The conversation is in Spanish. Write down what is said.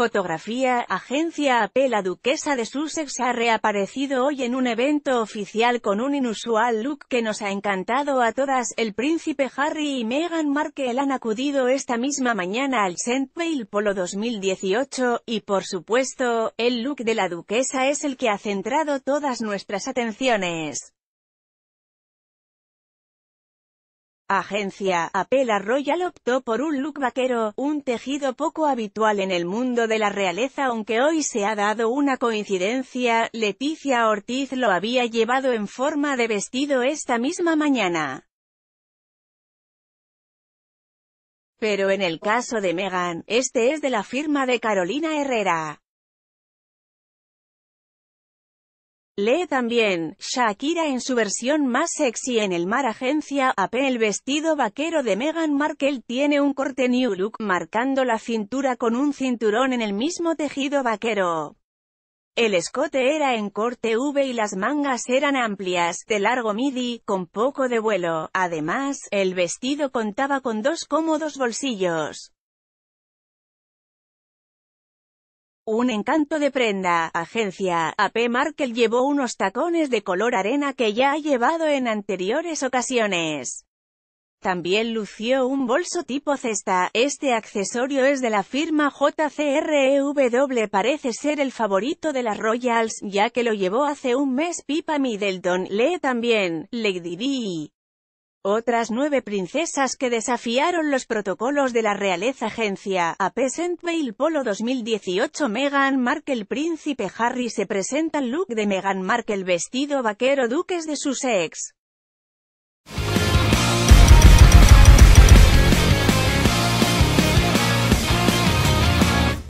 Fotografía, agencia AP La duquesa de Sussex ha reaparecido hoy en un evento oficial con un inusual look que nos ha encantado a todas. El príncipe Harry y Meghan Markle han acudido esta misma mañana al sent Polo 2018, y por supuesto, el look de la duquesa es el que ha centrado todas nuestras atenciones. agencia, Apela Royal optó por un look vaquero, un tejido poco habitual en el mundo de la realeza aunque hoy se ha dado una coincidencia, Leticia Ortiz lo había llevado en forma de vestido esta misma mañana. Pero en el caso de Megan, este es de la firma de Carolina Herrera. Lee también, Shakira en su versión más sexy en el mar agencia AP el vestido vaquero de Meghan Markle tiene un corte new look marcando la cintura con un cinturón en el mismo tejido vaquero. El escote era en corte V y las mangas eran amplias, de largo midi, con poco de vuelo. Además, el vestido contaba con dos cómodos bolsillos. Un encanto de prenda, agencia, AP Markel llevó unos tacones de color arena que ya ha llevado en anteriores ocasiones. También lució un bolso tipo cesta, este accesorio es de la firma JCREW parece ser el favorito de las Royals, ya que lo llevó hace un mes Pipa Middleton, lee también, Lady D. Otras nueve princesas que desafiaron los protocolos de la realeza agencia, a Peasant Veil Polo 2018 Meghan Markle Príncipe Harry se presenta el look de Meghan Markle vestido vaquero duques de ex.